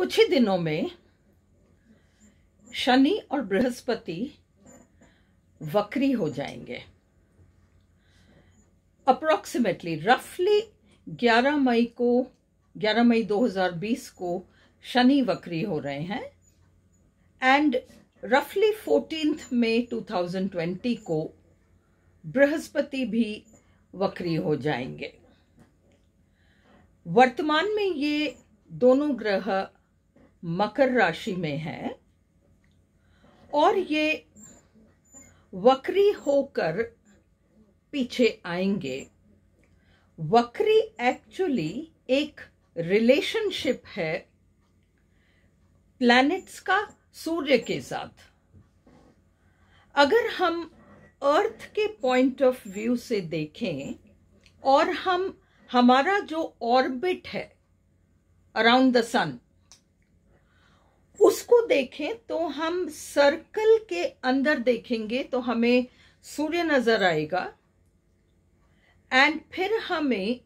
कुछ ही दिनों में शनि और बृहस्पति वक्री हो जाएंगे अप्रॉक्सीमेटली रफली 11 मई को 11 मई 2020 को शनि वक्री हो रहे हैं एंड रफली फोर्टीन में 2020 को बृहस्पति भी वक्री हो जाएंगे वर्तमान में ये दोनों ग्रह मकर राशि में है और ये वक्री होकर पीछे आएंगे वक्री एक्चुअली एक रिलेशनशिप है प्लैनेट्स का सूर्य के साथ अगर हम अर्थ के पॉइंट ऑफ व्यू से देखें और हम हमारा जो ऑर्बिट है अराउंड द सन उसको देखें तो हम सर्कल के अंदर देखेंगे तो हमें सूर्य नजर आएगा एंड फिर हमें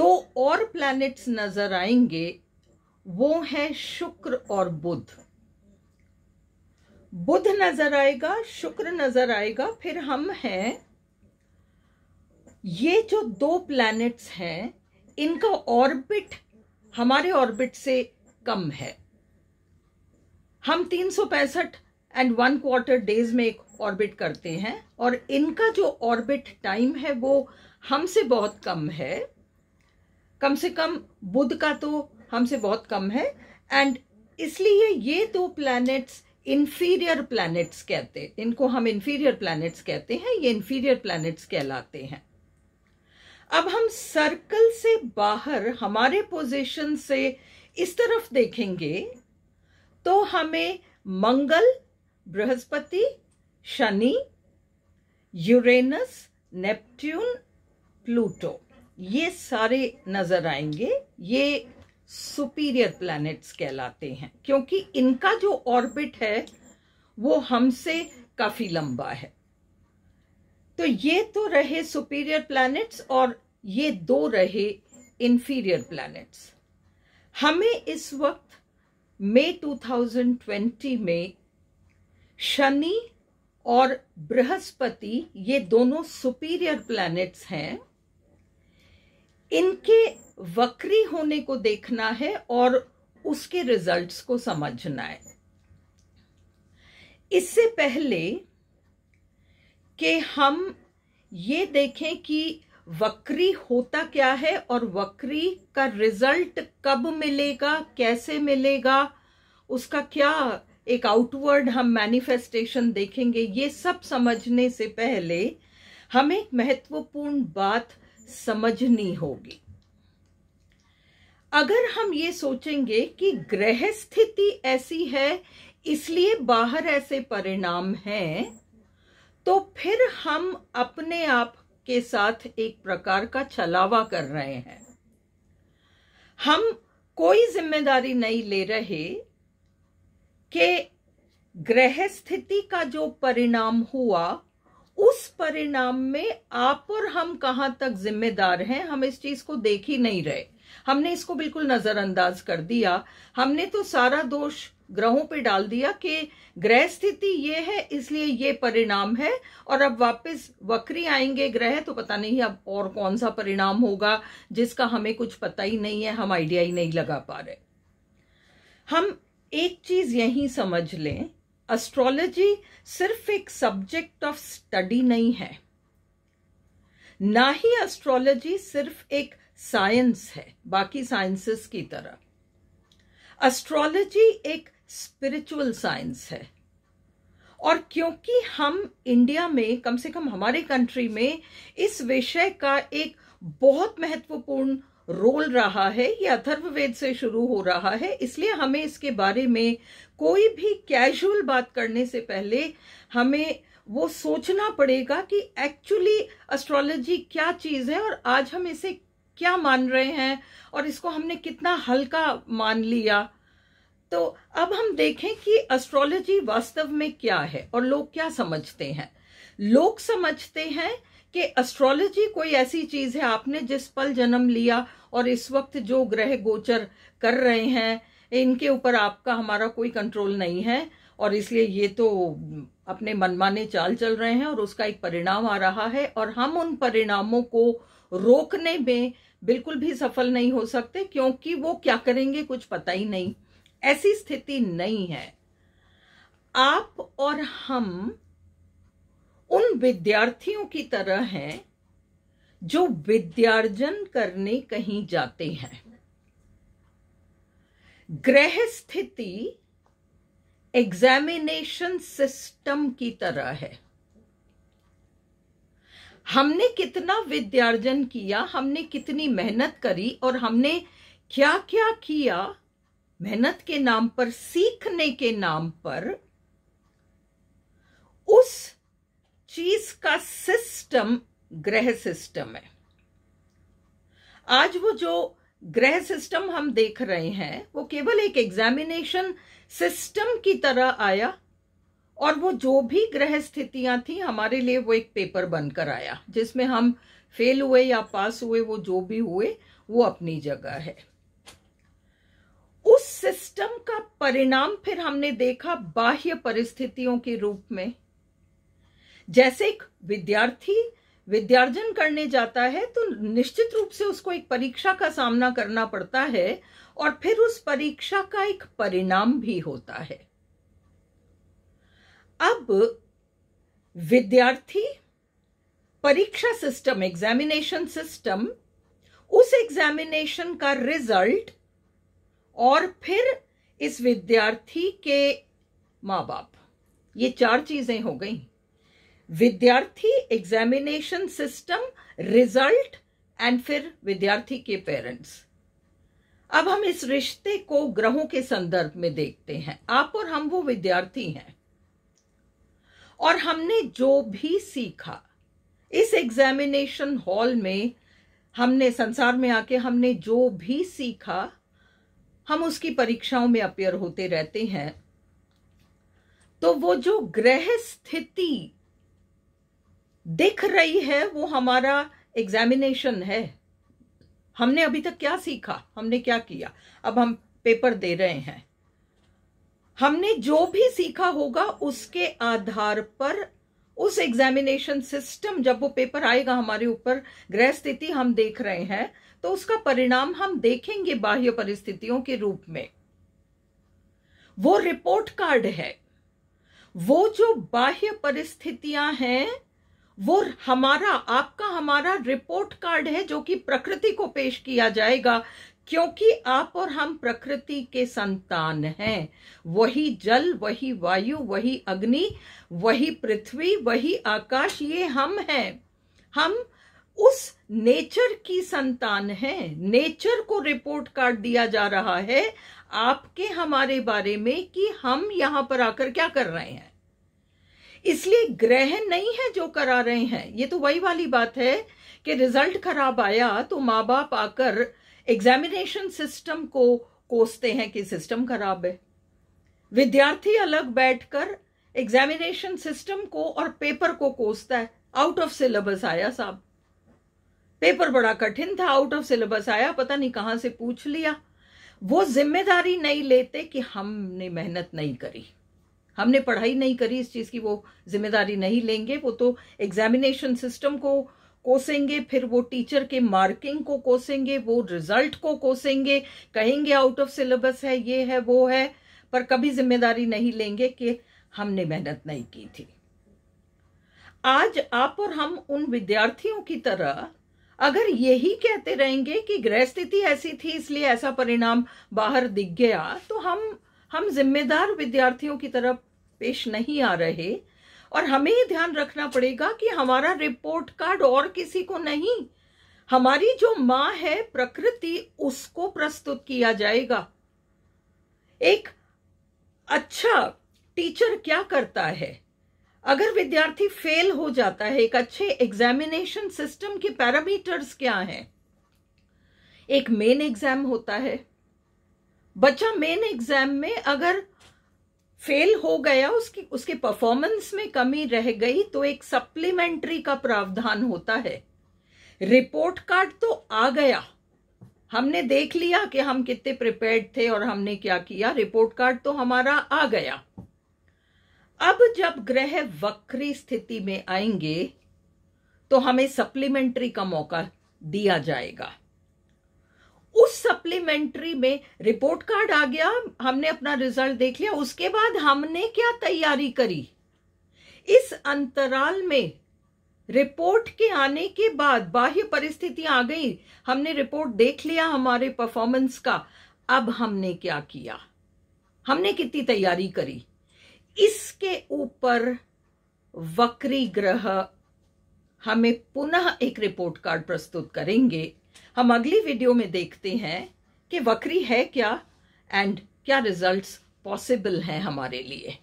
दो और प्लैनेट्स नजर आएंगे वो हैं शुक्र और बुध बुध नजर आएगा शुक्र नजर आएगा फिर हम हैं ये जो दो प्लैनेट्स हैं इनका ऑर्बिट हमारे ऑर्बिट से कम है हम तीन सौ पैंसठ एंड वन क्वार्टर डेज में एक ऑर्बिट करते हैं और इनका जो ऑर्बिट टाइम है वो हमसे बहुत कम है कम से कम बुध का तो हमसे बहुत कम है एंड इसलिए ये दो प्लैनेट्स इन्फीरियर प्लैनेट्स कहते हैं इनको हम इन्फीरियर प्लैनेट्स कहते हैं ये इन्फीरियर प्लैनेट्स कहलाते हैं अब हम सर्कल से बाहर हमारे पोजिशन से इस तरफ देखेंगे तो हमें मंगल बृहस्पति शनि यूरेनस नेपट्यून प्लूटो ये सारे नजर आएंगे ये सुपीरियर प्लैनेट्स कहलाते हैं क्योंकि इनका जो ऑर्बिट है वो हमसे काफ़ी लंबा है तो ये तो रहे सुपीरियर प्लैनेट्स और ये दो रहे इन्फीरियर प्लैनेट्स हमें इस वक्त मई 2020 में शनि और बृहस्पति ये दोनों सुपीरियर प्लैनेट्स हैं इनके वक्री होने को देखना है और उसके रिजल्ट्स को समझना है इससे पहले कि हम ये देखें कि वक्री होता क्या है और वक्री का रिजल्ट कब मिलेगा कैसे मिलेगा उसका क्या एक आउटवर्ड हम मैनिफेस्टेशन देखेंगे ये सब समझने से पहले हमें एक महत्वपूर्ण बात समझनी होगी अगर हम ये सोचेंगे कि ग्रह स्थिति ऐसी है इसलिए बाहर ऐसे परिणाम हैं तो फिर हम अपने आप के साथ एक प्रकार का छलावा कर रहे हैं हम कोई जिम्मेदारी नहीं ले रहे कि ग्रह स्थिति का जो परिणाम हुआ उस परिणाम में आप और हम कहाँ तक जिम्मेदार हैं हम इस चीज को देख ही नहीं रहे हमने इसको बिल्कुल नजरअंदाज कर दिया हमने तो सारा दोष ग्रहों पे डाल दिया कि ग्रह स्थिति ये है इसलिए ये परिणाम है और अब वापस वक्री आएंगे ग्रह तो पता नहीं अब और कौन सा परिणाम होगा जिसका हमें कुछ पता ही नहीं है हम आइडिया ही नहीं लगा पा रहे हम एक चीज यही समझ लें एस्ट्रोलॉजी सिर्फ एक सब्जेक्ट ऑफ स्टडी नहीं है ना ही एस्ट्रोलॉजी सिर्फ एक साइंस है बाकी साइंसेस की तरह एस्ट्रोलॉजी एक स्पिरिचुअल साइंस है और क्योंकि हम इंडिया में कम से कम हमारे कंट्री में इस विषय का एक बहुत महत्वपूर्ण रोल रहा है ये अथर्ववेद से शुरू हो रहा है इसलिए हमें इसके बारे में कोई भी कैजुअल बात करने से पहले हमें वो सोचना पड़ेगा कि एक्चुअली एस्ट्रोलॉजी क्या चीज़ है और आज हम इसे क्या मान रहे हैं और इसको हमने कितना हल्का मान लिया तो अब हम देखें कि एस्ट्रोलॉजी वास्तव में क्या है और लोग क्या समझते हैं लोग समझते हैं कि एस्ट्रोलॉजी कोई ऐसी चीज है आपने जिस पल जन्म लिया और इस वक्त जो ग्रह गोचर कर रहे हैं इनके ऊपर आपका हमारा कोई कंट्रोल नहीं है और इसलिए ये तो अपने मनमाने चाल चल रहे हैं और उसका एक परिणाम आ रहा है और हम उन परिणामों को रोकने में बिल्कुल भी सफल नहीं हो सकते क्योंकि वो क्या करेंगे कुछ पता ही नहीं ऐसी स्थिति नहीं है आप और हम उन विद्यार्थियों की तरह हैं जो विद्यार्जन करने कहीं जाते हैं ग्रह स्थिति एग्जामिनेशन सिस्टम की तरह है हमने कितना विद्यार्जन किया हमने कितनी मेहनत करी और हमने क्या क्या किया मेहनत के नाम पर सीखने के नाम पर उस चीज का सिस्टम ग्रह सिस्टम है आज वो जो ग्रह सिस्टम हम देख रहे हैं वो केवल एक एग्जामिनेशन सिस्टम की तरह आया और वो जो भी ग्रह स्थितियां थी हमारे लिए वो एक पेपर बनकर आया जिसमें हम फेल हुए या पास हुए वो जो भी हुए वो अपनी जगह है उस सिस्टम का परिणाम फिर हमने देखा बाह्य परिस्थितियों के रूप में जैसे एक विद्यार्थी विद्यार्जन करने जाता है तो निश्चित रूप से उसको एक परीक्षा का सामना करना पड़ता है और फिर उस परीक्षा का एक परिणाम भी होता है अब विद्यार्थी परीक्षा सिस्टम एग्जामिनेशन सिस्टम उस एग्जामिनेशन का रिजल्ट और फिर इस विद्यार्थी के माँ बाप ये चार चीजें हो गई विद्यार्थी एग्जामिनेशन सिस्टम रिजल्ट एंड फिर विद्यार्थी के पेरेंट्स अब हम इस रिश्ते को ग्रहों के संदर्भ में देखते हैं आप और हम वो विद्यार्थी हैं और हमने जो भी सीखा इस एग्जामिनेशन हॉल में हमने संसार में आके हमने जो भी सीखा हम उसकी परीक्षाओं में अपेयर होते रहते हैं तो वो जो ग्रह स्थिति दिख रही है वो हमारा एग्जामिनेशन है हमने अभी तक क्या सीखा हमने क्या किया अब हम पेपर दे रहे हैं हमने जो भी सीखा होगा उसके आधार पर उस एग्जामिनेशन सिस्टम जब वो पेपर आएगा हमारे ऊपर ग्रह स्थिति हम देख रहे हैं तो उसका परिणाम हम देखेंगे बाह्य परिस्थितियों के रूप में वो रिपोर्ट कार्ड है वो जो बाह्य परिस्थितियां हैं वो हमारा आपका हमारा रिपोर्ट कार्ड है जो कि प्रकृति को पेश किया जाएगा क्योंकि आप और हम प्रकृति के संतान हैं वही जल वही वायु वही अग्नि वही पृथ्वी वही आकाश ये हम हैं हम उस नेचर की संतान हैं नेचर को रिपोर्ट कार्ड दिया जा रहा है आपके हमारे बारे में कि हम यहां पर आकर क्या कर रहे हैं इसलिए ग्रह नहीं है जो करा रहे हैं ये तो वही वाली बात है कि रिजल्ट खराब आया तो माँ बाप आकर एग्जामिनेशन सिस्टम को कोसते हैं कि सिस्टम खराब है विद्यार्थी अलग बैठकर एग्जामिनेशन सिस्टम को और पेपर को कोसता है आउट ऑफ सिलेबस आया साहब पेपर बड़ा कठिन था आउट ऑफ सिलेबस आया पता नहीं कहां से पूछ लिया वो जिम्मेदारी नहीं लेते कि हमने मेहनत नहीं करी हमने पढ़ाई नहीं करी इस चीज़ की वो जिम्मेदारी नहीं लेंगे वो तो एग्जामिनेशन सिस्टम को कोसेंगे फिर वो टीचर के मार्किंग को कोसेंगे वो रिजल्ट को कोसेंगे कहेंगे आउट ऑफ सिलेबस है ये है वो है पर कभी जिम्मेदारी नहीं लेंगे कि हमने मेहनत नहीं की थी आज आप और हम उन विद्यार्थियों की तरह अगर यही कहते रहेंगे कि गृह स्थिति ऐसी थी इसलिए ऐसा परिणाम बाहर दिख गया तो हम हम जिम्मेदार विद्यार्थियों की तरफ पेश नहीं आ रहे और हमें ये ध्यान रखना पड़ेगा कि हमारा रिपोर्ट कार्ड और किसी को नहीं हमारी जो माँ है प्रकृति उसको प्रस्तुत किया जाएगा एक अच्छा टीचर क्या करता है अगर विद्यार्थी फेल हो जाता है एक अच्छे एग्जामिनेशन सिस्टम के पैरामीटर्स क्या हैं एक मेन एग्जाम होता है बच्चा मेन एग्जाम में अगर फेल हो गया उसकी उसके परफॉर्मेंस में कमी रह गई तो एक सप्लीमेंट्री का प्रावधान होता है रिपोर्ट कार्ड तो आ गया हमने देख लिया कि हम कितने प्रिपेयर्ड थे और हमने क्या किया रिपोर्ट कार्ड तो हमारा आ गया अब जब ग्रह वक्री स्थिति में आएंगे तो हमें सप्लीमेंट्री का मौका दिया जाएगा उस सप्लीमेंट्री में रिपोर्ट कार्ड आ गया हमने अपना रिजल्ट देख लिया उसके बाद हमने क्या तैयारी करी इस अंतराल में रिपोर्ट के आने के बाद बाह्य परिस्थितियां आ गई हमने रिपोर्ट देख लिया हमारे परफॉर्मेंस का अब हमने क्या किया हमने कितनी तैयारी करी इसके ऊपर वक्री ग्रह हमें पुनः एक रिपोर्ट कार्ड प्रस्तुत करेंगे हम अगली वीडियो में देखते हैं कि वक्री है क्या एंड क्या रिजल्ट्स पॉसिबल हैं हमारे लिए